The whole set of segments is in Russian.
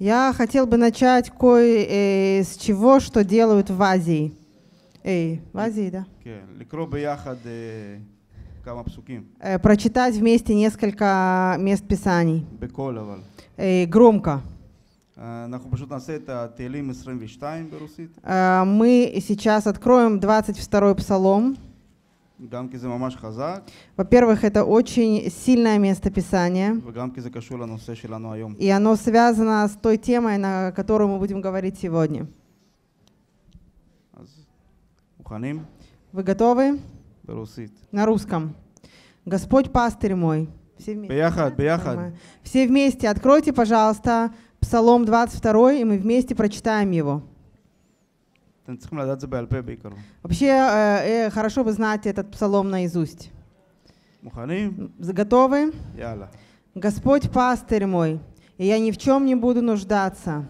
Я хотел бы начать кое э, с чего, что делают в Азии. Эй, в Азии, да. Э, э, прочитать вместе несколько мест Писаний. Э, громко. Э, э, мы сейчас откроем 22-й псалом. Во-первых, это очень сильное место Писания. И оно связано с той темой, на которую мы будем говорить сегодня. Вы готовы? На русском. Господь пастырь мой. Все вместе. Бияхат, бияхат. Все вместе. Откройте, пожалуйста, Псалом 22, и мы вместе прочитаем его. אתם צריכים Вообще, э, э, хорошо бы знать этот псалом наизусть. מוכנים? Готовы? יאללה. Господь пастырь мой, и я ни в чем не буду нуждаться.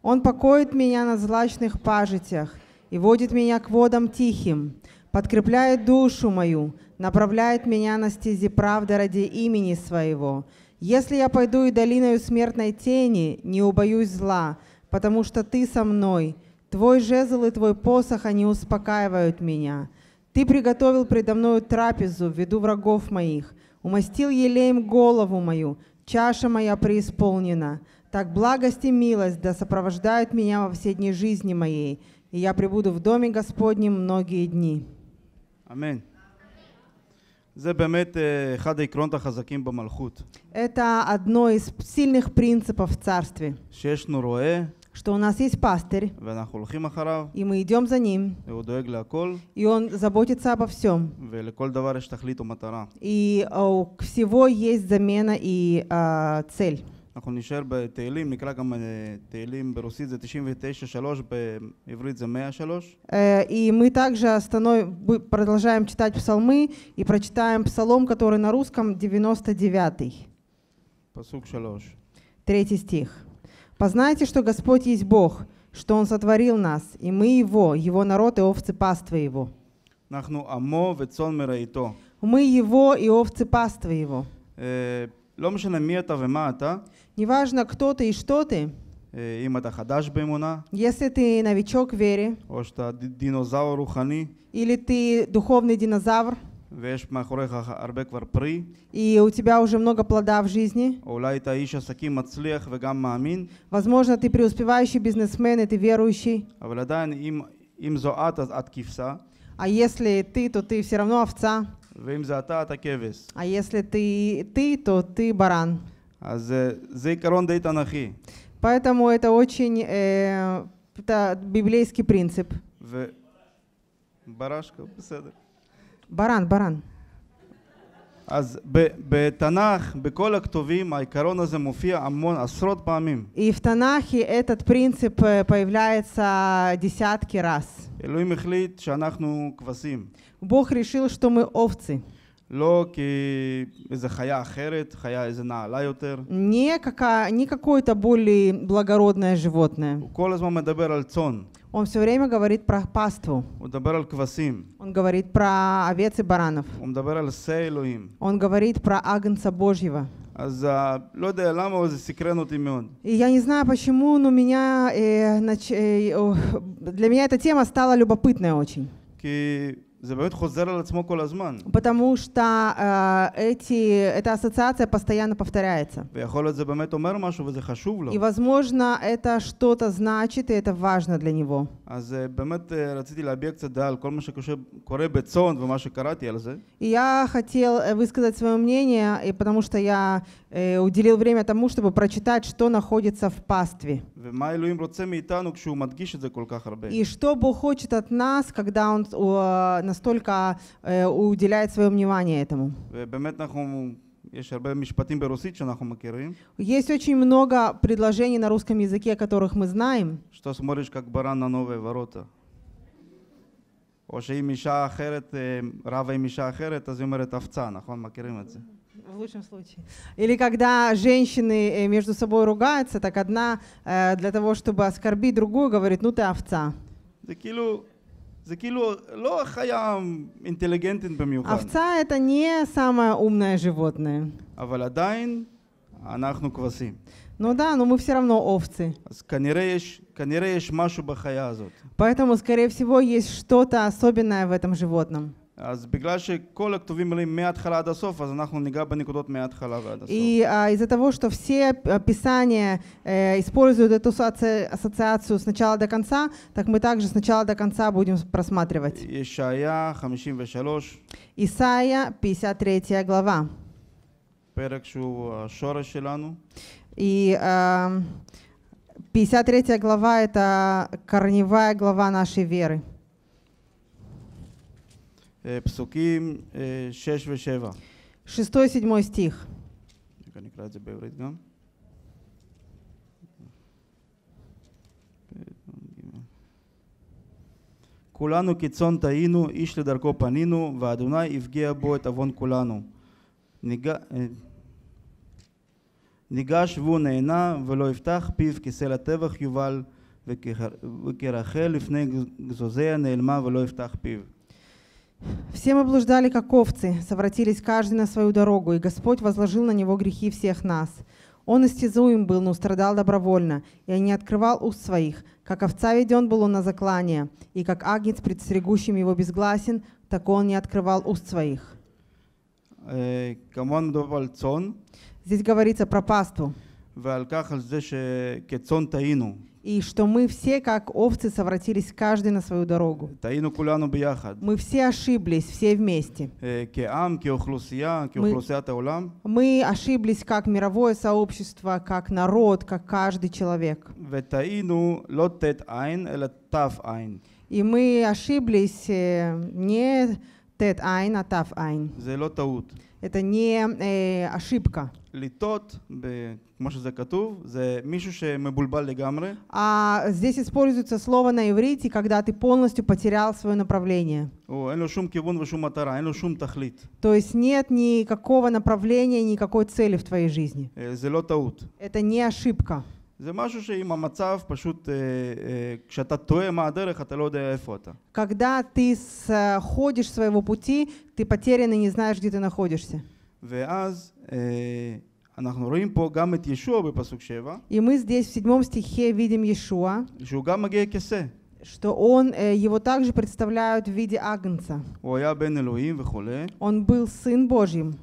Он покоит меня на злачных пажитях и водит меня к водам тихим, подкрепляет душу мою, направляет меня на стези правды ради имени своего. Если я пойду и долиною смертной тени, не убоюсь зла, потому что ты со мной – Твой жезл и твой посох, они успокаивают меня. Ты приготовил предо мною трапезу в виду врагов моих, умастил елеем голову мою, чаша моя преисполнена. Так благость и милость да сопровождают меня во все дни жизни моей, и я пребуду в доме Господнем многие дни. Аминь. Э, Это одно из сильных принципов в царстве что у нас есть пастырь, и мы идем за ним, и он заботится обо всем, и у всего есть замена и uh, цель. אנחנו נשאר בתהילים, נקרא גם תהילים ברוסית זה 99.3, בעברית זה 103. Э, и мы также продолжаем читать псалмы и прочитаем псалом, который на русском 99. פסוק 3. Третий стих. Познайте, что Господь есть Бог, что Он сотворил нас, и мы Его, Его народ и овцы паства Его. Мы Его и овцы паства Его. Э, Неважно, кто ты и что ты. Э, если ты новичок в вере, или ты духовный динозавр, и у тебя уже много плода в жизни. Возможно, ты преуспевающий бизнесмен, и ты верующий. А если ты, то ты все равно овца. А если ты ты, то ты баран. Поэтому это очень э, это библейский принцип. Барашка, בסדר. ברן, ברן. אז בתנ"ך, בכל הכתובים, העיקרון הזה מופיע המון, עשרות פעמים. И в Танахе этот принцип появляется десятки раз. אלוהים החליט שאנחנו כבשים. Бог решил, что мы овцы. לא כאיזה חיה אחרת, חיה איזה נעלה יותר. Не, какая, не какое-то более благородное животное. У כל הזמן מדבר על Он все время говорит про паству. Он говорит про овец и баранов. Он говорит про Агнца Божьего. А, и я не знаю почему, но меня, э, нач- э, о, для меня эта тема стала любопытная очень. Потому что э, эти, эта ассоциация постоянно повторяется. И возможно это что-то значит, и это важно для него. Э, э, и я хотел э, высказать свое мнение, и потому что я э, уделил время тому, чтобы прочитать, что находится в пастве. И что Бог хочет от нас, когда Он настолько э, уделяет свое внимание этому. יש הרבה משפטים ברוסית שאנחנו מכירים. Есть очень много предложений на русском языке, которых мы знаем. Что смотришь, как баран на новые ворота? או שאם אישה אחרת, רבה עם אישה אחרת, אז היא אומרת הפצה, в лучшем случае. Или когда женщины э, между собой ругаются, так одна э, для того, чтобы оскорбить другую, говорит, ну ты овца. זה כאילו לא חיה אינטליגנטית במיוחד. овца это не самое умное животное. אבל עדיין אנחנו כבשים. Ну да, но мы все равно овцы. Поэтому, скорее всего, есть что-то особенное в этом животном. אז בגלל שכל הכתובים מלאים מההתחלה עד הסוף, אז אנחנו ניגע бенекудот מההתחלה ועד הסוף. И а, из-за того, что все описания э, используют эту ассоциацию с начала до конца, так мы также с начала до конца будем просматривать. 53. Исайя 53 глава. פרק שהוא השורש שלנו. И 53 э, глава это корневая глава нашей веры. אה, פסוקים 6 ו-7. 6-7 стих. רגע, נקרא את זה בעברית גם. כולנו כצאן טעינו, איש לדרכו פנינו, ואדוני הפגיע בו את עוון כולנו. ניג... אה, ניגש והוא נהנה, ולא יפתח פיו כסה לטבח יובל, וכרחל לפני גזוזיה נעלמה ולא יפתח פיו. Все мы блуждали, как овцы, совратились каждый на свою дорогу, и Господь возложил на него грехи всех нас. Он истязуем был, но страдал добровольно, и не открывал уст своих. Как овца веден был он на заклание, и как агнец, предстерегущим его безгласен, так он не открывал уст своих». Э, здесь говорится про паству и что мы все, как овцы, совратились каждый на свою дорогу. Мы все ошиблись, все вместе. Э, мы, мы ошиблись как мировое сообщество, как народ, как каждый человек. И мы ошиблись э, не тет айн, а айн. Это не э, ошибка. летот, כמו שזה А здесь используется слово на иврите, когда ты полностью потерял свое направление. То есть нет никакого направления, никакой цели в твоей жизни. Э, Это не ошибка. זה משהו שעם המצב פשוט, אה, אה, כשאתה טועה מה הדרך, אתה לא יודע איפה אתה. когда ты חודש סביב пути, ты потерян и не знаешь, где ты находишься. ואז э, אנחנו רואים פה גם את ישוע בפסוק שבע. И мы здесь в седьмом стихе ישוע. שהוא גם מגיע כסה. что он, э, его также представляют в виде агнца. Он был Сын Божьим,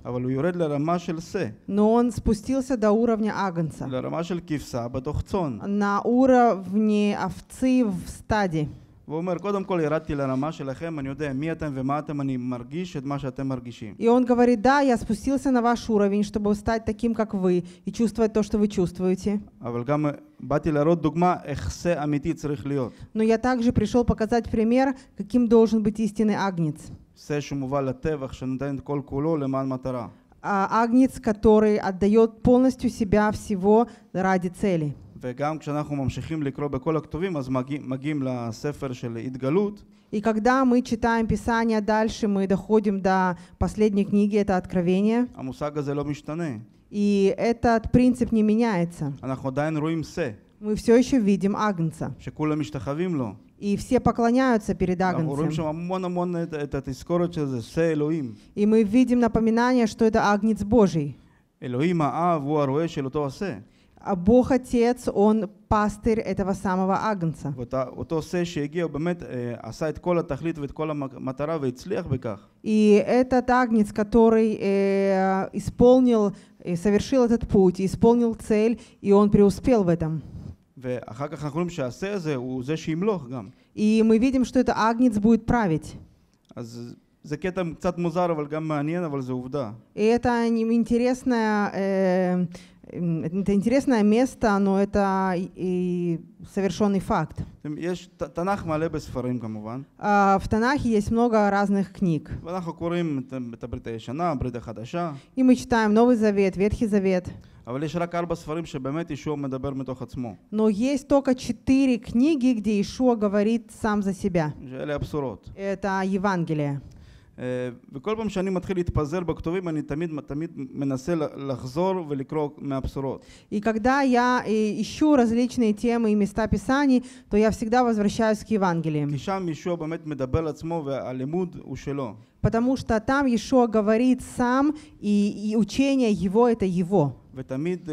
но он спустился до уровня агнца, на уровне овцы в стаде. והוא אומר, קודם כל ירדתי לרמה שלכם, אני יודע מי אתם ומה אתם, אני מרגיש את מה שאתם מרגישים. И он говорит, да, я спустился на ваш уровень, чтобы стать таким, как вы, и чувствовать то, что вы чувствуете. אבל גם э, באתי להראות דוגמה איך זה אמיתי צריך להיות. Но я также пришел показать пример, каким должен быть истинный агнец. זה שמובל לטבח, שנותן כל כולו למען מטרה. Агнец, который отдает полностью себя всего ради цели. וגם כשאנחנו ממשיכים לקרוא בכל הכתובים, אז מגיעים, מגיעים לספר של התגלות. И когда мы читаем Писание дальше, мы доходим до последней книги, это Откровение. המושג הזה לא משתנה. И этот принцип не меняется. Мы все еще видим Агнца. שכולם משתחווים לו. И все поклоняются перед Агнцем. И мы видим напоминание, что это Агнец Божий. Элоим Аав, הוא הרואה של אותו עשה а Бог Отец, Он пастырь этого самого Агнца. И этот Агнец, который э, исполнил, э, совершил этот путь, исполнил цель, и он преуспел в этом. А и мы видим, что этот Агнец будет править. А а и это интересная э, это интересное место, но это и совершенный факт. А, в Танахе есть много разных книг. И мы читаем Новый Завет, Ветхий Завет. אבל יש רק ארבע ספרים שבאמת ישוע מדבר מתוך עצמו. Но есть только четыре книги, где Иешуа говорит сам за себя. שאלה הבשורות. Это Евангелие. וכל פעם שאני מתחיל להתפזר בכתובים אני תמיד, תמיד מנסה לחזור ולקרוא מהבשורות. И когда я ищу различные темы и места Писаний, то я всегда возвращаюсь к כי שם ישוע באמת מדבר על עצמו והלימוד הוא שלו. Потому что там еще говорит сам, и, и учение его – это его. ותמיד,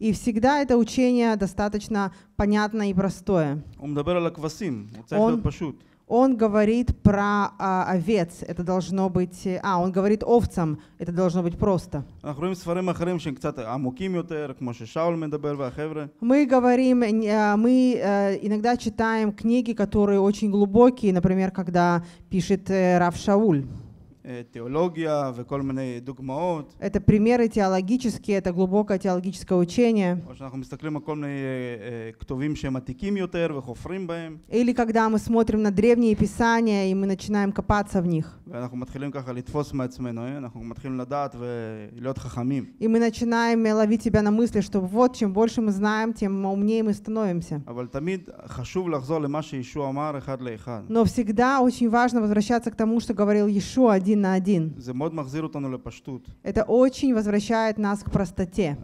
И всегда это учение достаточно понятно и простое. он, он говорит про а, овец, это должно быть, а, он говорит овцам, это должно быть просто. Мы говорим, а, мы э, иногда читаем книги, которые очень глубокие, например, когда пишет э, Рав Шауль. Э, теология וכל מיני דוגמאות. Это примеры теологические, это глубокое теологическое учение. Э, э, Или когда мы смотрим на древние писания и мы начинаем копаться в них. И мы начинаем ловить себя на мысли, что вот чем больше мы знаем, тем умнее мы становимся. А Но всегда очень важно возвращаться к тому, что говорил Иешуа один один на один. Это очень возвращает нас к простоте.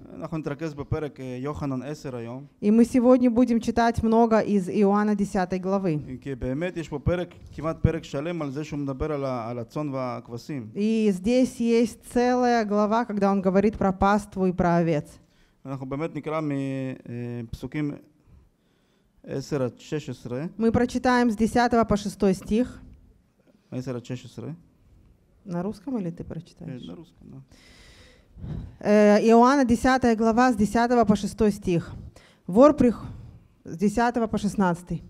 И мы сегодня будем читать много из Иоанна 10 главы. И здесь есть целая глава, когда он говорит про паству и про овец. Мы прочитаем с 10 по 6 стих. 10 16. На русском или ты прочитаешь? Э, на русском, да. Э, Иоанна 10 глава с 10 по 6 стих. Вор прих... с 10 по 16.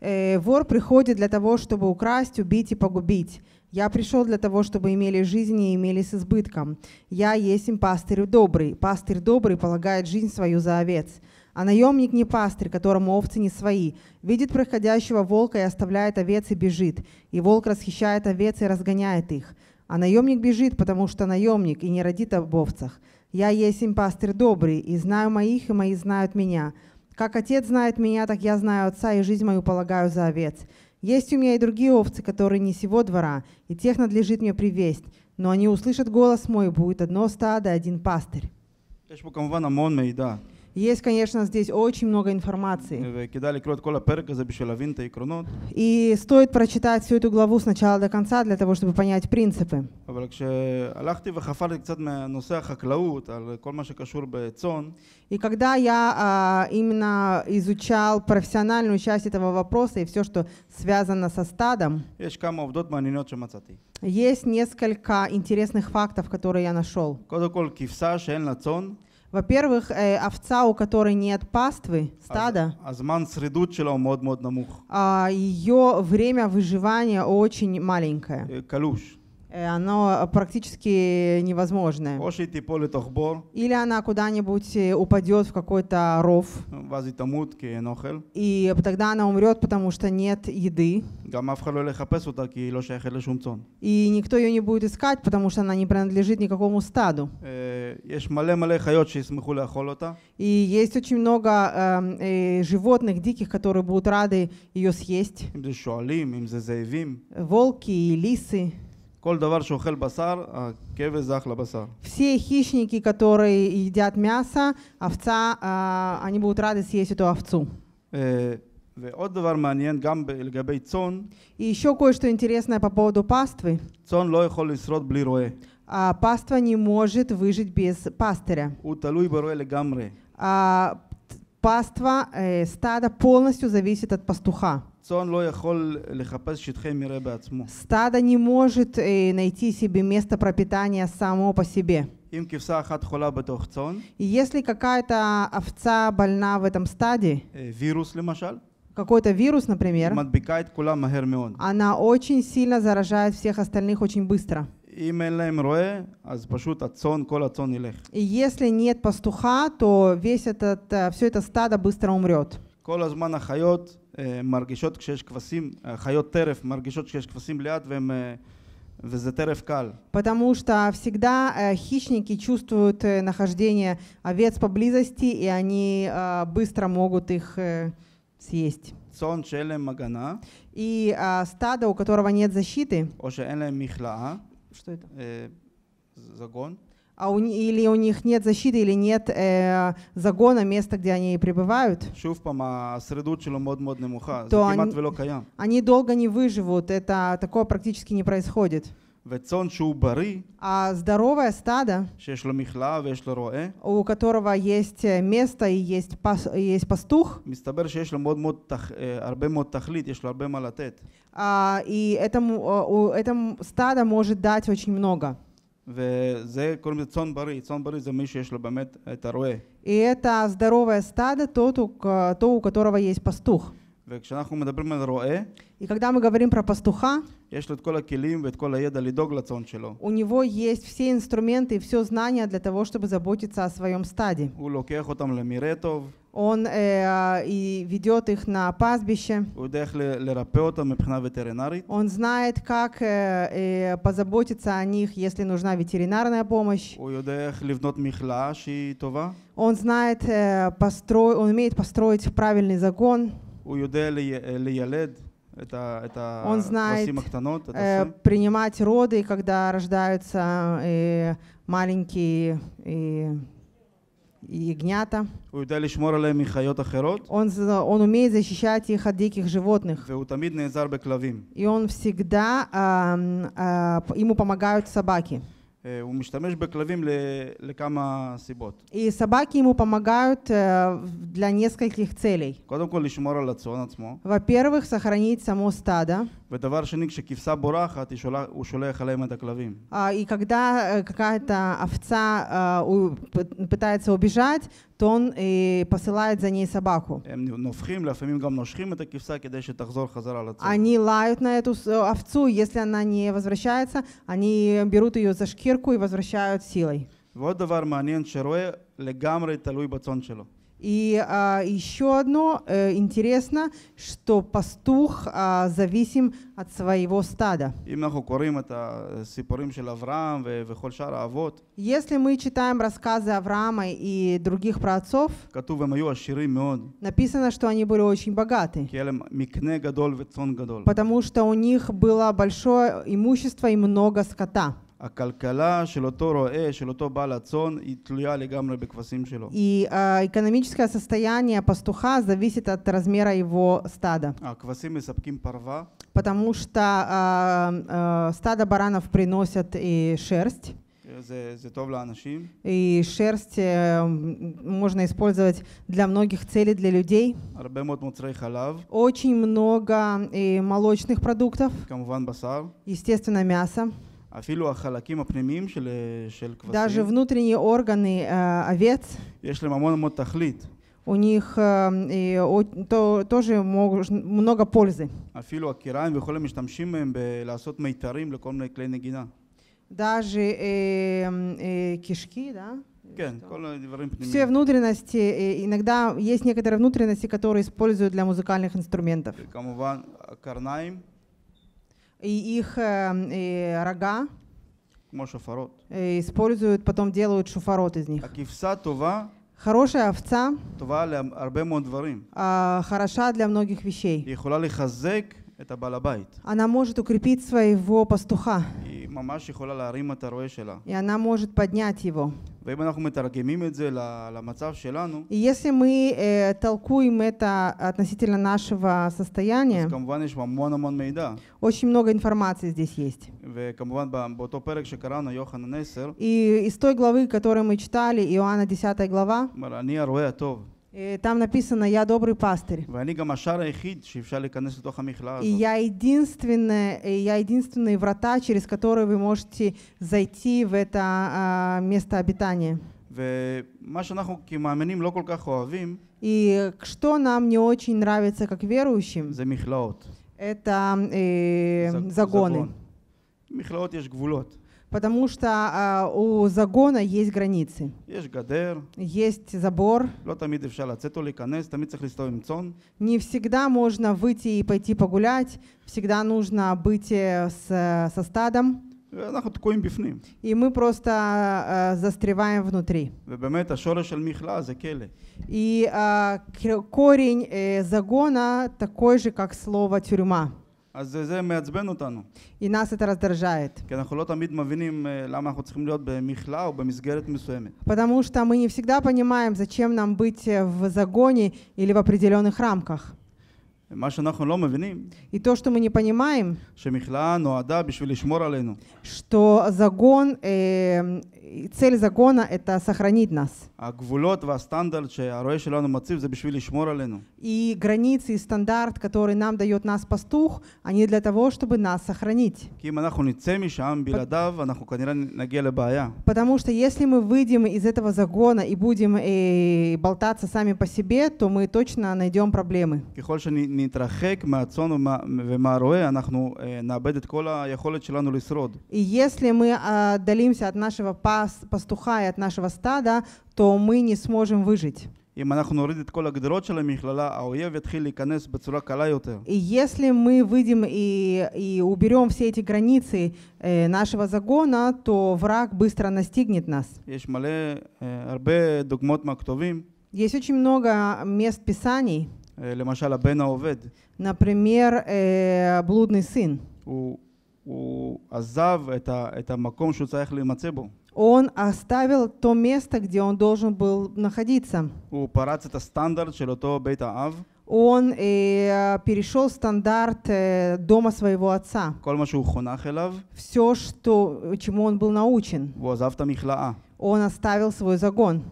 Э, вор приходит для того, чтобы украсть, убить и погубить. Я пришел для того, чтобы имели жизнь и имели с избытком. Я есть им пастырь добрый. Пастырь добрый полагает жизнь свою за овец. А наемник не пастырь, которому овцы не свои. Видит проходящего волка и оставляет овец и бежит. И волк расхищает овец и разгоняет их. А наемник бежит, потому что наемник и не родит об овцах. Я есть им пастырь добрый, и знаю моих, и мои знают меня. Как отец знает меня, так я знаю отца, и жизнь мою полагаю за овец. Есть у меня и другие овцы, которые не сего двора, и тех надлежит мне привесть. Но они услышат голос мой, будет одно стадо, один пастырь. Есть, конечно, здесь очень много информации. E и стоит прочитать всю эту главу сначала до конца для того, чтобы понять принципы. Uh, и когда я а, именно изучал профессиональную часть этого вопроса и все, что связано со стадом, есть несколько интересных фактов, которые я нашел. Во-первых, э, овца, у которой нет паствы, стада, а, а ее а время выживания очень маленькое. Э, Калуш. Э, оно э, практически невозможное. Или она куда-нибудь э, упадет в какой-то ров. И тогда она умрет, потому что нет еды. И никто ее не будет искать, потому что она не принадлежит никакому стаду. И есть очень много эм, э, животных диких, которые будут рады ее съесть. Волки и лисы. А Все хищники, которые едят мясо, овца, а, они будут рады съесть эту овцу. ועוד דבר מעניין גם לגבי צאן. еще кое-что интересное по поводу паствы. צאן לא יכול לשרוד בלי רועה. Паства не может выжить без пастыря. הוא תלוי ברועה לגמרי. Паства, э, стадо полностью зависит от пастуха. Стадо не может э, найти себе место пропитания само по себе. И если какая-то овца больна в этом стаде, э, вирус, какой-то вирус, например, она очень сильно заражает всех остальных очень быстро. И если нет пастуха, то весь этот, э, все это стадо быстро умрет. מרגישות כשיש כבשים, חיות טרף מרגישות כשיש כבשים ליד והן... Потому что всегда э, хищники чувствуют э, нахождение овец поблизости, и они э, быстро могут их съесть. צאן Шелем Магана. הגנה. И стадо, у которого нет защиты. או Что это? загон а у, или у них нет защиты, или нет э, загона, места, где они пребывают, а то они, они долго не выживут. Это такое практически не происходит. А здоровое стадо, у которого есть э, место и есть, пас, есть пастух, מסתבר э, а, И этому, этому стадо может дать очень много. וזה קוראים לזה צאן בריא, צאן בריא זה מי שיש לו באמת את הרועה. И это здоровое стадо, то, то, то, у которого есть пастух. וכשאנחנו מדברים על רועה, и когда мы говорим про пастуха, у него есть все инструменты и все знания для того, чтобы заботиться о своем стаде. Он э, и ведет их на пастбище. Он знает, как э, э, позаботиться о них, если нужна ветеринарная помощь. Он знает, э, постро... он умеет построить правильный загон. הוא יודע לילד это, это Он знает э, принимать роды, когда рождаются и э, маленькие э, ягнята. Он, он умеет защищать их от диких животных. И он всегда, э, э, ему помогают собаки. הוא משתמש בכלבים לכמה סיבות. И собаки ему помогают э, для нескольких целей. קודם כל לשמור על הצאן עצמו. Во-первых, сохранить само стадо. ודבר שני, כשכבשה בורחת, שולח, הוא шулях עליהם את הכלבים. И когда какая-то овца пытается убежать, то он посылает за ней собаку. הם נופחים, לפעמים גם נושכים את הכבשה כדי שתחזור חזרה לצד. Они лают на эту овцу, если она не возвращается, они берут ее за шкирку и возвращают силой. ועוד דבר מעניין שרואה לגמרי תלוי בצאן שלו. И а, еще одно э, интересно, что пастух а, зависим от своего стада. Э, Если мы читаем рассказы Авраама и других праотцов, написано, что они были очень богаты, потому что у них было большое имущество и много скота. הכלכלה של אותו רועה, של אותו בעל הצאן, היא תלויה לגמרי בכבשים שלו. И а, экономическое состояние пастуха зависит от размера его стада. הכבשים מספקים פרווה. Потому что а, а, стадо баранов приносят и шерсть. זה, זה טוב לאנשים. И шерсть э, можно использовать для многих целей, для людей. Очень много э, молочных продуктов. כמובן בשר. Естественно, мясо. אפילו החלקים הפנימיים של, של כבשים. יש להם המון המון תכלית. У них э, о, то, тоже мож, много пользы. Даже э, э, кишки, да? Все внутренности, иногда есть некоторые внутренности, которые используют для музыкальных инструментов. и их эм, и рога и э, используют, потом делают шуфарот из них. Хорошая овца а, хороша для многих вещей. Она может укрепить своего пастуха. И она может поднять его. ואם אנחנו מתרגמים את זה למצב שלנו, если мы э, толкуем это относительно нашего состояния, אז כמובן יש המון המון מידע. Очень много информации здесь есть. וכמובן באותו פרק שקראנו, יוחנן 10, и из той главы, которую мы читали, Иоанна 10 глава, אני הרואה הטוב. Э, там написано «Я добрый пастырь». И я единственная, э, я единственные врата, через которые вы можете зайти в это а, место обитания. И что нам не очень нравится как верующим, это э, загоны. מכלאות Потому что а, у загона есть границы. יש גדר. Есть забор. E Не всегда можно выйти и пойти погулять. Всегда нужно быть э, с, со стадом. אנחנו תקועים בפנים. И мы просто uh, застреваем внутри. И uh, корень uh, загона такой же, как слово тюрьма. אז זה מעצבן אותנו. И нас это раздражает. כי אנחנו לא תמיד מבינים למה אנחנו צריכים להיות במכלאה או במסגרת מסוימת. Потому что мы не всегда понимаем, зачем нам быть э, в загоне или в определенных рамках. מה שאנחנו לא מבינים, и то, что мы не понимаем, שמכלאה נועדה בשביל לשמור עלינו. что загон, э, цель загона – это сохранить нас. הגבולות והסטנדרט שהרועה שלנו מציב זה בשביל לשמור עלינו. И границы, и стандарт, который нам дает нас пастух, они для того, чтобы нас сохранить. כי אם אנחנו נצא משם בלעדיו, אנחנו כנראה נגיע לבעיה. Потому что если мы выйдем из этого загона и будем э, болтаться сами по себе, то мы точно найдем проблемы. ככל שאני נתרחק מהצאן ומהרועה, אנחנו נאבד את כל היכולת שלנו לשרוד. Если мы отдалимся от нашего пастуха и от нашего стада, то мы не сможем выжить. אם אנחנו נוריד את כל הגדרות של המכללה, האויב יתחיל להיכנס בצורה קלה יותר. Если мы выйдем и, и уберем все эти границы э, нашего загона, то враг быстро настигнет нас. יש מלא, э, הרבה דוגמאות Есть очень много мест писаний. למשל הבן העובד. Например, בלודני סין. הוא, עזב את, ה, את המקום שהוא צריך להימצא בו. Он оставил то место, где он должен был находиться. он э, перешел стандарт э, дома своего отца. Все, что, чему он был научен. Он оставил свой загон.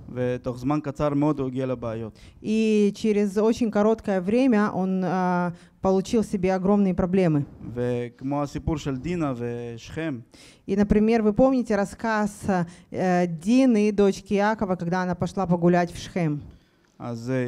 И через очень короткое время он а, получил себе огромные проблемы. И, например, вы помните рассказ а, э, Дины, дочки Якова, когда она пошла погулять в Шхем. Э,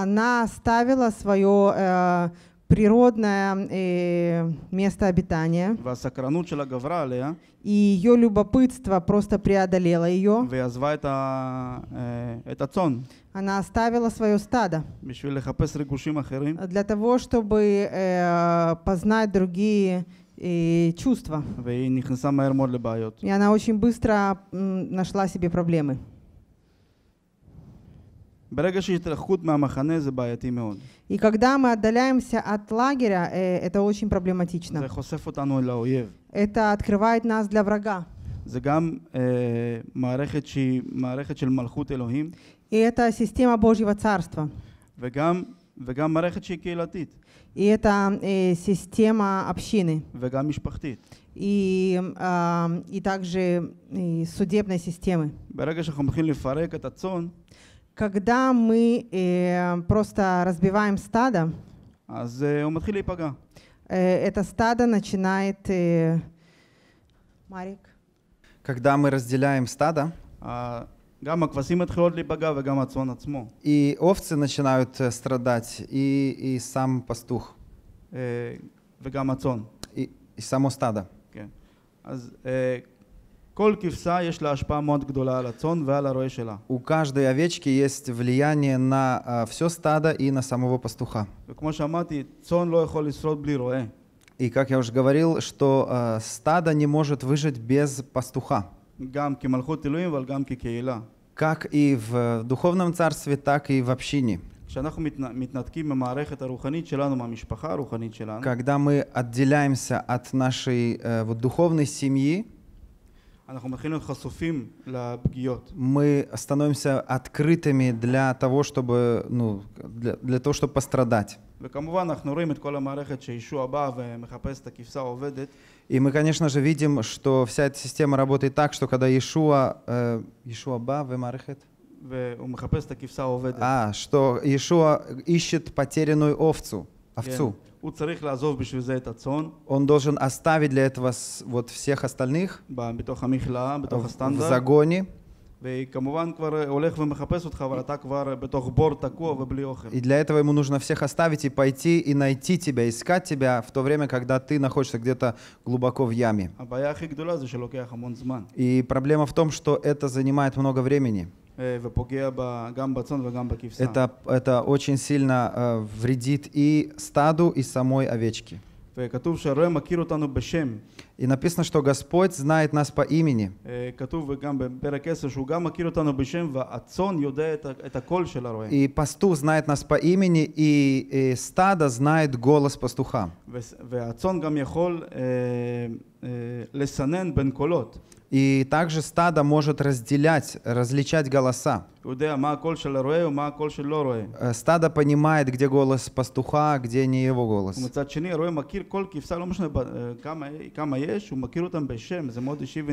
она оставила свое э, природное э, место обитания. Eh? И ее любопытство просто преодолело ее. Э, это Она оставила свое стадо для того, чтобы э, познать другие и э, чувства. И она очень быстро нашла себе проблемы. ברגע שיש התרחקות מהמחנה זה בעייתי מאוד. И когда мы отдаляемся от лагеря, э, это очень проблематично. זה חושף אותנו אל האויב. Это открывает нас для врага. זה גם אה, מערכת שהיא מערכת של מלכות אלוהים. И это система Божьего Царства. וגם, וגם מערכת שהיא קהילתית. И это э, система общины. וגם משפחתית. и, э, и также и э, судебной системы. ברגע שאנחנו מתחילים לפרק את הצאן, когда мы э, просто разбиваем стадо, אז, uh, это стадо начинает... Э, Марик? Когда мы разделяем стадо, а, И овцы начинают э, страдать, и, и сам пастух. И, и само стадо. כן. אז у каждой овечки есть влияние на все стадо и на самого пастуха. И как я уже говорил, что стадо не может выжить без пастуха. Как и в духовном царстве, так и в общине. Когда мы отделяемся от нашей э, вот, духовной семьи, мы становимся открытыми для того, чтобы, ну, для, для того, чтобы пострадать. И мы, конечно же, видим, что вся эта система работает так, что когда Иешуа, э, Иешуа Ба, Вемарехет, а, что Иешуа ищет потерянную овцу овцу. Он должен оставить для этого вот всех остальных в загоне. А и для этого ему нужно всех оставить и пойти и найти тебя, искать тебя в то время, когда ты находишься где-то глубоко в яме. А и проблема в том, что это занимает много времени. Э, это, это очень сильно э, вредит и стаду, и самой овечке. И написано, что Господь знает нас по имени. Э, и пастух знает нас по имени, и, и стадо знает голос пастуха. Э, э, и также стадо может разделять, различать голоса. Стадо понимает, где голос пастуха, а где не его голос.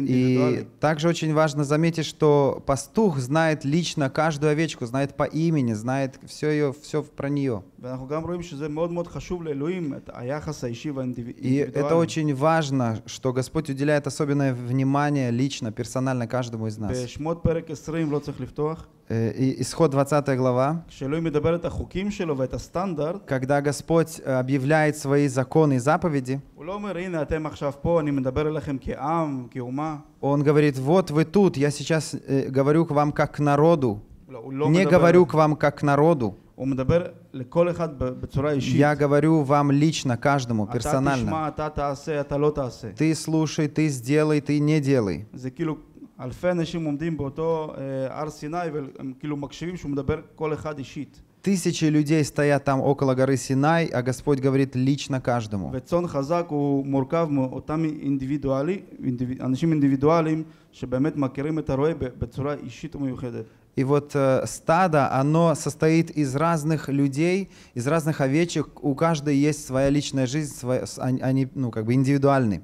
И также очень важно заметить, что пастух знает лично каждую овечку, знает по имени, знает все ее, все про нее. И это очень важно, что Господь уделяет особенное внимание лично, персонально каждому из нас. Э, исход 20 глава. А а Когда Господь э, объявляет свои законы и заповеди, а Он говорит, вот вы тут, я сейчас э, говорю к вам как к народу, не говорю к вам как к народу, я говорю вам лично, каждому, персонально. Ты слушай, ты сделай, ты не делай. אלפי אנשים עומדים באותו הר סיני והם כאילו מקשיבים שהוא מדבר כל אחד אישית. Тысячи людей стоят там около горы Синай, а Господь говорит лично каждому. И вот э, стадо, оно состоит из разных людей, из разных овечек. У каждой есть своя личная жизнь, они, ну, как бы индивидуальны.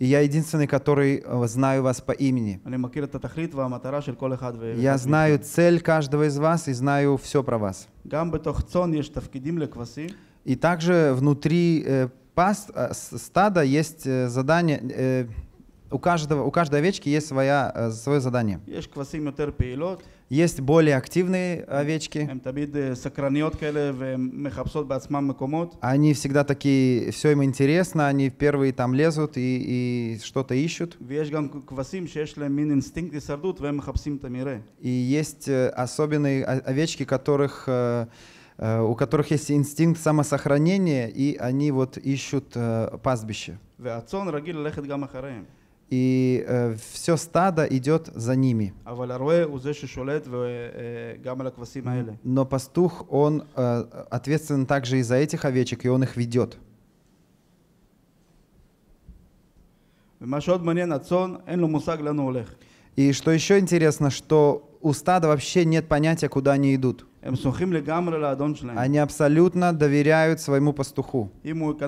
И я единственный, который э, знаю вас по имени. Я знаю цель каждого из вас и знаю все про вас. И также внутри э, паст, э, стада есть э, задание, э, у, каждого, у каждой овечки есть своя, свое задание. Есть более активные овечки. Они всегда такие, все им интересно, они первые там лезут и, и что-то ищут. И есть э, особенные овечки, которых э, э, у которых есть инстинкт самосохранения, и они вот ищут пастбище и э, все стадо идет за ними. Э, Но пастух, он э, ответственен также и за этих овечек, и он их ведет. И что еще интересно, что у стада вообще нет понятия, куда они идут. Они абсолютно доверяют своему пастуху. Если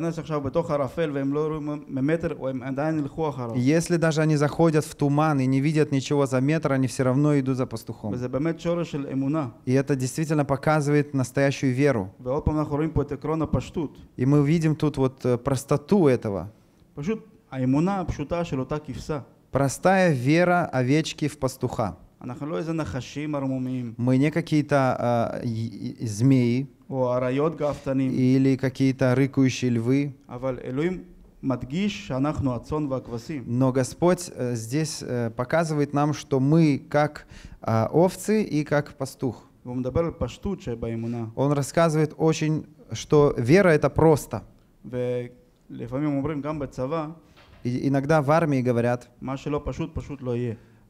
даже они заходят в туман и не видят ничего за метр, они все равно идут за пастухом. И это действительно показывает настоящую веру. И мы видим тут вот э, простоту этого. Простая вера овечки в пастуха. Мы не какие-то э, змеи или какие-то рыкающие львы. Но Господь э, здесь э, показывает нам, что мы как а, овцы и как пастух. Он рассказывает очень, что вера это просто. И иногда в армии говорят,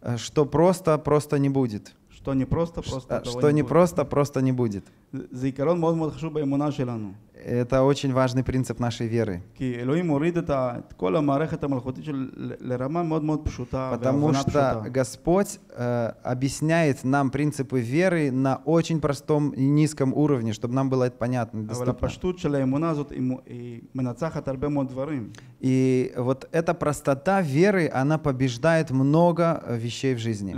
Э, что просто-просто не будет. Что не просто, просто Что, что не, не будет. просто, просто не будет. Это очень важный принцип нашей веры. Потому что Господь э, объясняет нам принципы веры на очень простом и низком уровне, чтобы нам было это понятно, а доступно. И вот эта простота веры, она побеждает много э, вещей в жизни.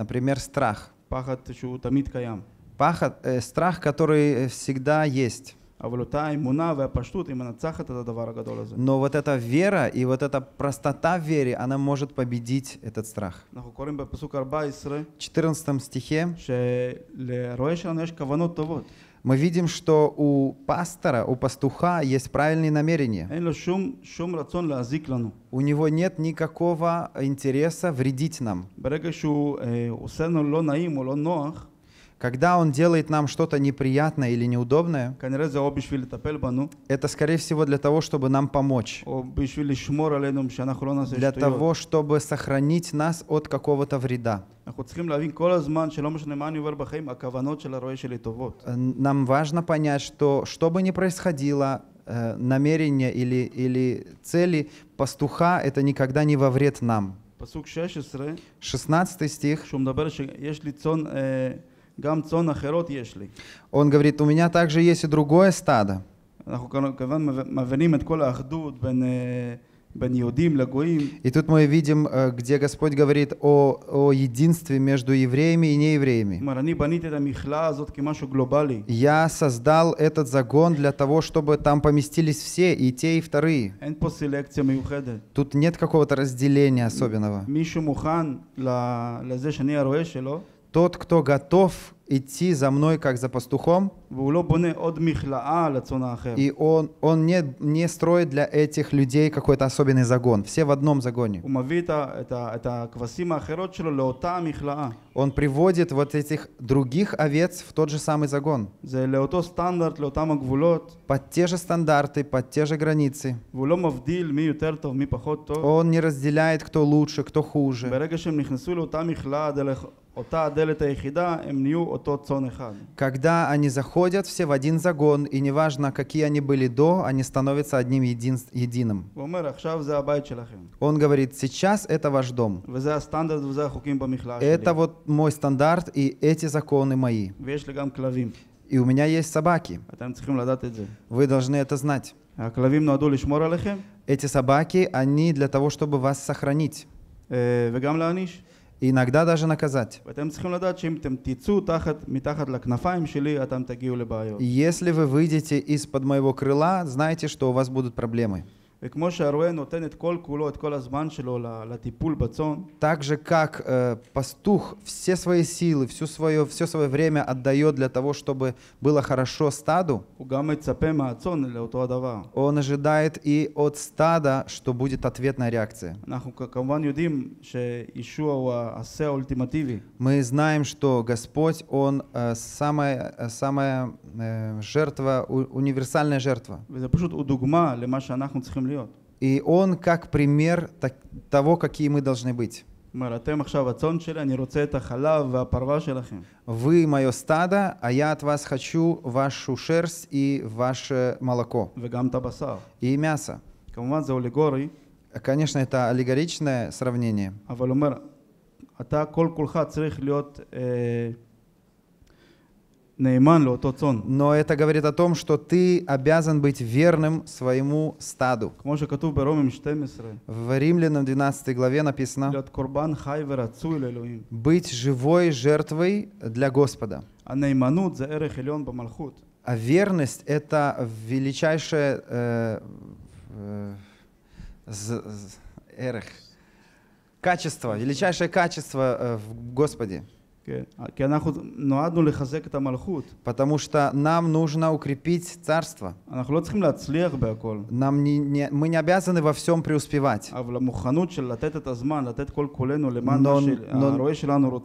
Например, страх. פחד שהוא תמיד קיים. פחד, страх, который всегда есть. אבל אותה אמונה והפשטות היא מנצחת את הדבר הגדול הזה. Но вот эта вера и вот эта простота в вере, она может победить этот страх. אנחנו קוראים בפסוק 14, 14 стихе, שלרועה שלנו יש כוונות טובות мы видим, что у пастора, у пастуха есть правильные намерения. У него нет никакого интереса вредить нам. Когда он делает нам что-то неприятное или неудобное, это, скорее всего, для того, чтобы нам помочь. Для того, чтобы сохранить нас от какого-то вреда. Нам важно понять, что что бы ни происходило, э, намерения или, или цели пастуха — это никогда не во вред нам. 16 стих. Он говорит, у меня также есть и другое стадо. И тут мы видим, э, где Господь говорит о, о единстве между евреями и неевреями. Я создал этот загон для того, чтобы там поместились все, и те, и вторые. Тут нет какого-то разделения особенного. Тот, кто готов идти за мной, как за пастухом, и он, он не, не строит для этих людей какой-то особенный загон. Все в одном загоне. Он приводит вот этих других овец в тот же самый загон. Под те же стандарты, под те же границы. Он не разделяет, кто лучше, кто хуже. Когда они заходят сходят все в один загон, и неважно, какие они были до, они становятся одним един, единым. Он говорит, сейчас это ваш дом. Это вот мой стандарт, и эти законы мои. И у меня есть собаки. А вы должны это знать. А эти собаки, они для того, чтобы вас сохранить. Э, и иногда даже наказать. А Если вы выйдете из-под моего крыла, знайте, что у вас будут проблемы. Так же, как э, пастух все свои силы, всю свое, все свое время отдает для того, чтобы было хорошо стаду, он ожидает и от стада, что будет ответная реакция. Мы знаем, что Господь, Он э, самая, самая э, жертва, у, универсальная жертва. И он как пример так, того, какие мы должны быть. Вы мое стадо, а я от вас хочу вашу шерсть и ваше молоко. И мясо. Конечно, это аллегоричное сравнение. Но это говорит о том, что ты обязан быть верным своему стаду. В Римлянам 12 главе написано «Быть живой жертвой для Господа». А, а верность — это величайшее... Э, э, эрех, качество, величайшее качество э, в Господе. А, Потому что нам нужно укрепить царство. Нам не, не, мы не обязаны во всем преуспевать. А но, но, а, но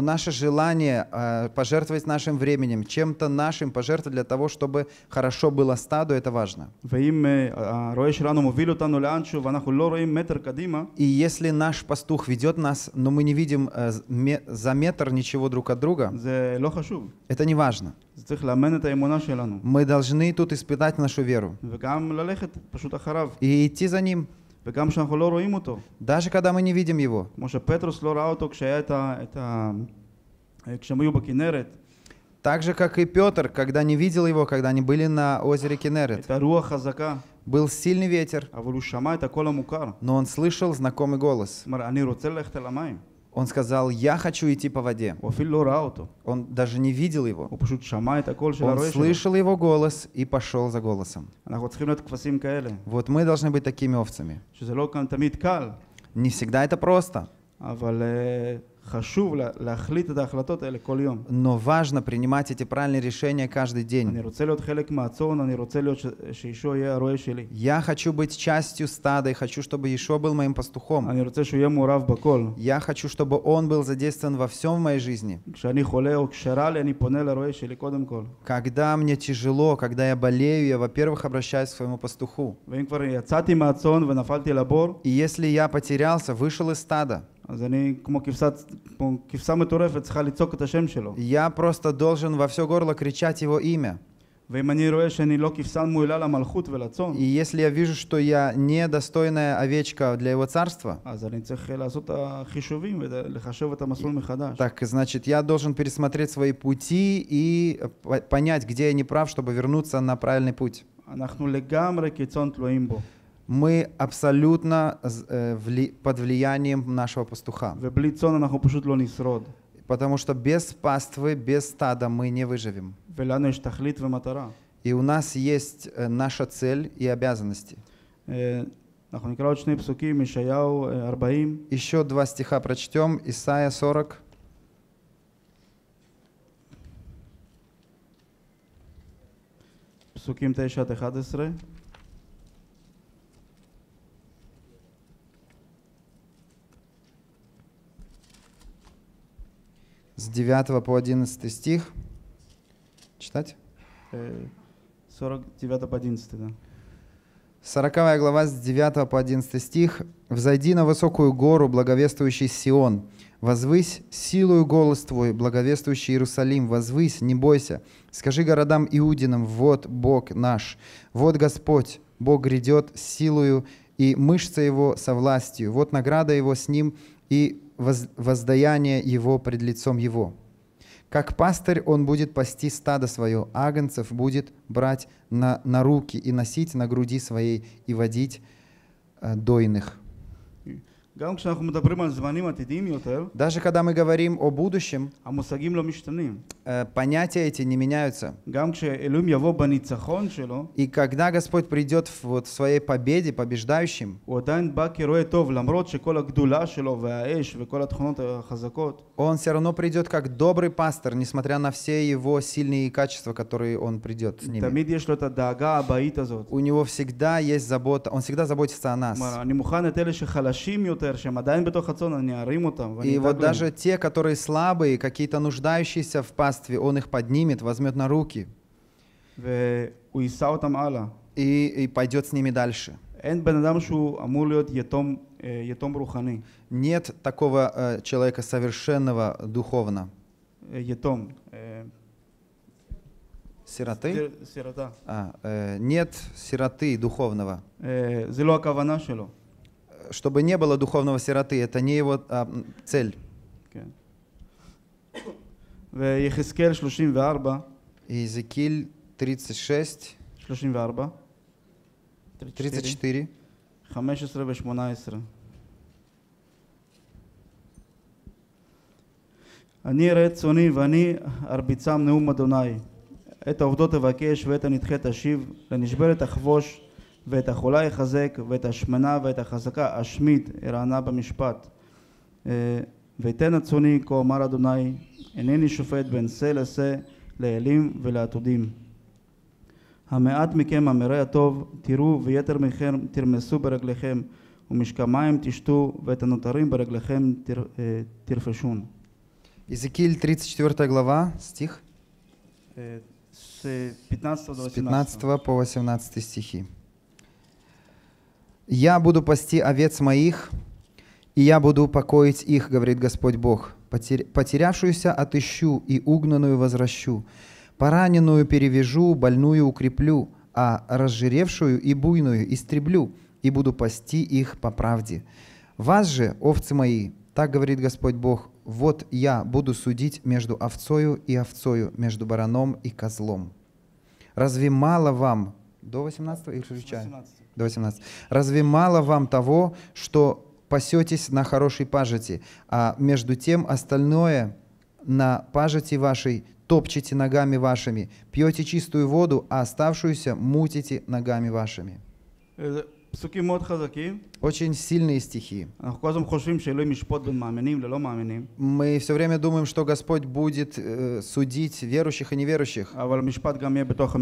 наше желание пожертвовать нашим временем, чем-то нашим пожертвовать для того, чтобы хорошо было стаду, это важно. И если наш пастух ведет нас, но мы не видим э, заметно метр ничего друг от друга, это не важно. Мы должны тут испытать нашу веру. И идти за ним. וגם כשאנחנו לא רואים אותו. Даже когда мы не видим его. כמו שפטרוס לא ראה אותו כשהיה את ה... את ה... כשהם היו בכנרת. Так же, как и Петр, когда не видел его, когда они были на озере Кенерет. Был сильный ветер, а но он слышал знакомый голос. Он сказал, я хочу идти по воде. Он даже не видел его. Он слышал его голос и пошел за голосом. Вот мы должны быть такими овцами. Не всегда это просто. А но важно принимать эти правильные решения каждый день. Я хочу быть частью стада и хочу, чтобы Ешо был моим пастухом. Я хочу, чтобы он был задействован во всем в моей жизни. Когда мне тяжело, когда я болею, я, во-первых, обращаюсь к своему пастуху. И если я потерялся, вышел из стада, אז אני כמו כבשה, כמו כבשה מטורפת צריכה לצעוק את השם שלו. Я просто должен во все горло кричать его имя. ואם אני רואה שאני לא כבשה מועילה למלכות ולצאן, И если я вижу, что я недостойная овечка для его царства, אז אני צריך לעשות החישובים ולחשב את המסלול מחדש. так, значит, я должен пересмотреть свои пути и понять, где я не прав, чтобы вернуться на правильный путь. אנחנו לגמרי כצאן תלויים בו мы абсолютно э, под влиянием нашего пастуха. Потому что без паствы, без стада мы не выживем. И у нас есть э, наша цель и обязанности. Э, Еще два стиха прочтем. Исайя 40. Псуким 9 עד 11 с 9 по 11 стих. Читать? 49 э, по 11, да. 40 глава с 9 по 11 стих. «Взойди на высокую гору, благовествующий Сион, возвысь силою голос твой, благовествующий Иерусалим, возвысь, не бойся, скажи городам иудинам вот Бог наш, вот Господь, Бог грядет силою, и мышца его со властью, вот награда его с ним, и воздаяние его пред лицом его. Как пастырь он будет пасти стадо свое, агнцев будет брать на, на руки и носить на груди своей и водить э, дойных. Даже когда мы говорим о будущем, э, понятия эти не меняются. И когда Господь придет в, вот, своей победе, побеждающим, он все равно придет как добрый пастор, несмотря на все его сильные качества, которые он придет с ними. У него всегда есть забота, он всегда заботится о нас. И вот даже те, которые слабые, какие-то нуждающиеся в пастве, он их поднимет, возьмет на руки. И, и пойдет с ними дальше. Э, нет такого э, человека совершенного духовно. יתום. Э, э, сироты? Сирота. А, э, нет сироты духовного. Э, чтобы не было духовного сироты, это не его а, цель. ויחזקאל 34. יחזקאל 36. 34. 34. 15 ו-18. אני אראה צאני ואני ארביצם נאום אדוני. את העובדות אבקש ואת הנדחה תשיב, לנשברת אחבוש ואת החולה יחזק, ואת השמנה ואת החזקה אשמיד, ארענה במשפט. אה, ויתן עצוני, כה אמר אדוני, אינני שופט בין שא לשא, לאלים ולעתודים. המעט מכם המראה הטוב, תראו ויתר מכם תרמסו ברגליכם, ומשקע תשתו, ואת הנותרים ברגליכם תר, אה, תרפשון. Иезекииль, 34 глава, стих. С 15 по 18 стихи. Я буду пасти овец моих, и я буду покоить их, говорит Господь Бог. Потерявшуюся отыщу и угнанную возвращу. Пораненную перевяжу, больную укреплю, а разжиревшую и буйную истреблю, и буду пасти их по правде. Вас же, овцы мои, так говорит Господь Бог, вот я буду судить между овцою и овцою, между бараном и козлом. Разве мало вам, до 18 или включая? 18 до 18. «Разве мало вам того, что пасетесь на хорошей пажити, а между тем остальное на пажити вашей топчете ногами вашими, пьете чистую воду, а оставшуюся мутите ногами вашими?» э, פסוקים מאוד חזקים. Очень сильные стихи. אנחנו כל הזמן חושבים שאלוהים ישפוט בין מאמינים ללא מאמינים. Мы все время думаем, что Господь будет э, судить верующих и неверующих. אבל המשפט גם יהיה בתוך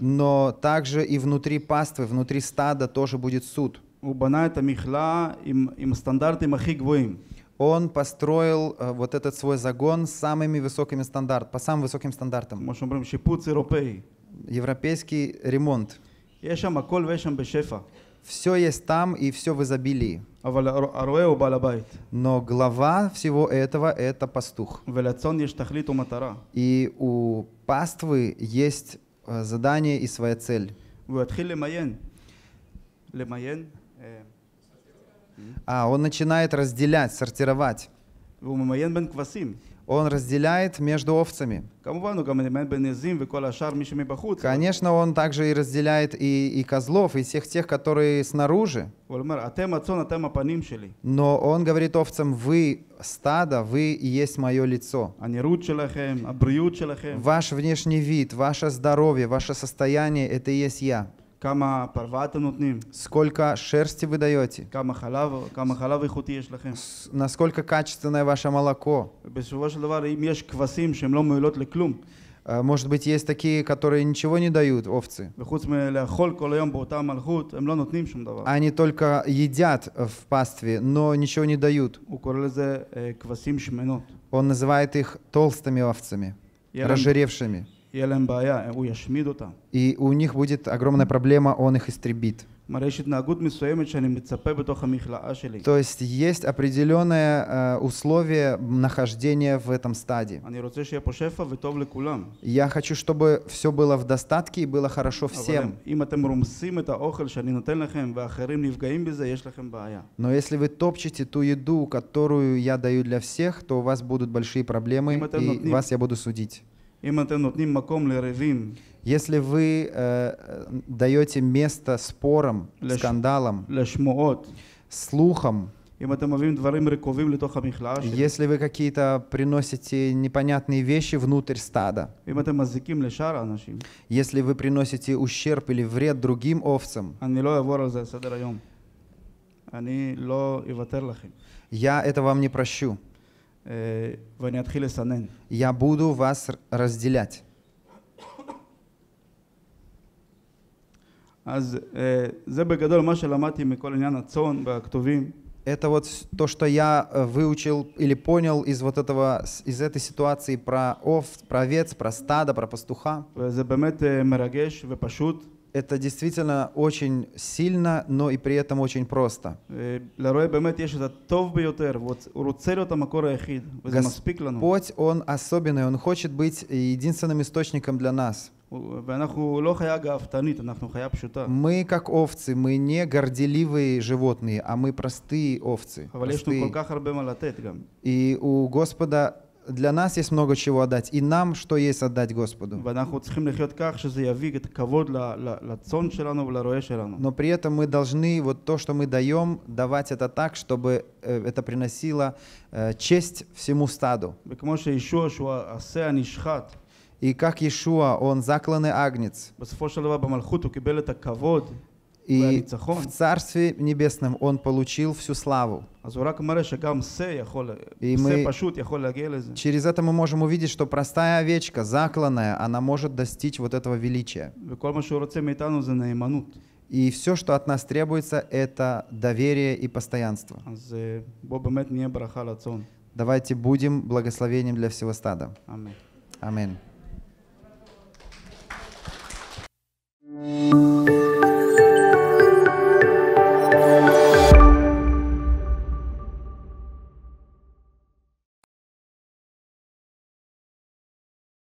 Но также и внутри паствы, внутри стада тоже будет суд. הוא בנה את המכלאה עם, עם הסטנדרטים он построил э, вот этот свой загон с самыми высокими стандарт, по самым высоким стандартам. Европейский ремонт. Все есть там и все в изобилии. Но глава всего этого – это пастух. И у паствы есть э, задание и своя цель. А он начинает разделять, сортировать он разделяет между овцами. Конечно, он также и разделяет и, и козлов, и всех тех, которые снаружи. Но он говорит овцам, вы стадо, вы и есть мое лицо. А Ваш внешний вид, ваше здоровье, ваше состояние, это и есть я. כמה פרווה אתם נותנים? Сколько шерсти вы כמה חלב, כמה חלב איכותי יש לכם? Насколько качественное ваше молоко? בסופו של דבר, אם יש כבשים שהן לא מועילות לכלום. Э, может быть, есть такие, которые ничего не дают, овцы. Они только едят в пастве, но ничего не дают. Э, Он называет их толстыми овцами, разжиревшими. И у них будет огромная проблема, он их истребит. То есть есть определенное э, условие нахождения в этом стадии. Я хочу, чтобы все было в достатке и было хорошо всем. Но если вы топчете ту еду, которую я даю для всех, то у вас будут большие проблемы, и вас я буду судить. Если вы э, э, даете место спорам, скандалам, слухам, если вы какие-то приносите непонятные вещи внутрь стада, если вы приносите ущерб или вред другим овцам, я это вам не прощу. Э, я буду вас разделять. Э, Это вот то, что я э, выучил или понял из вот этого, из этой ситуации про овц, про овец, про стадо, про пастуха это действительно очень сильно, но и при этом очень просто. Э, Господь, Он особенный, Он хочет быть единственным источником для нас. Мы как овцы, мы не горделивые животные, а мы простые овцы. Простые. И у Господа для нас есть много чего отдать, и нам что есть отдать Господу. Но при этом мы должны вот то, что мы даем, давать это так, чтобы э, это приносило э, честь всему стаду. И как Иешуа, он закланный агнец. И в Царстве Небесном он получил всю славу. И мы через это мы можем увидеть, что простая овечка, закланная, она может достичь вот этого величия. И все, что от нас требуется, это доверие и постоянство. А Давайте будем благословением для всего стада. Аминь. Аминь.